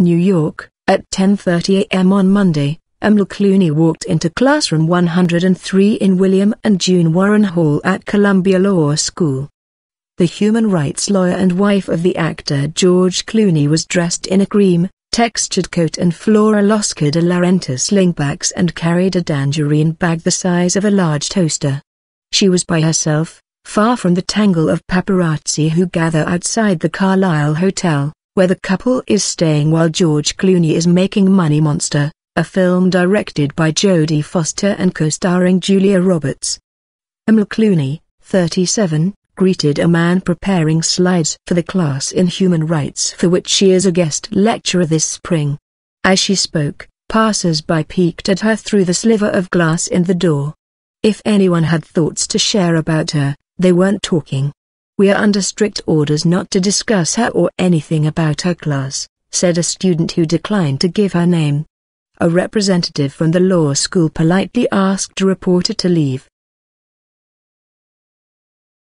New York, at 10.30 a.m. on Monday, Emil Clooney walked into classroom 103 in William and June Warren Hall at Columbia Law School. The human rights lawyer and wife of the actor George Clooney was dressed in a cream, textured coat and floral Oscar de la Renta slingbacks and carried a tangerine bag the size of a large toaster. She was by herself, far from the tangle of paparazzi who gather outside the Carlisle Hotel where the couple is staying while George Clooney is making Money Monster, a film directed by Jodie Foster and co-starring Julia Roberts. Emil Clooney, 37, greeted a man preparing slides for the class in human rights for which she is a guest lecturer this spring. As she spoke, passers-by peeked at her through the sliver of glass in the door. If anyone had thoughts to share about her, they weren't talking. We are under strict orders not to discuss her or anything about her class, said a student who declined to give her name. A representative from the law school politely asked a reporter to leave.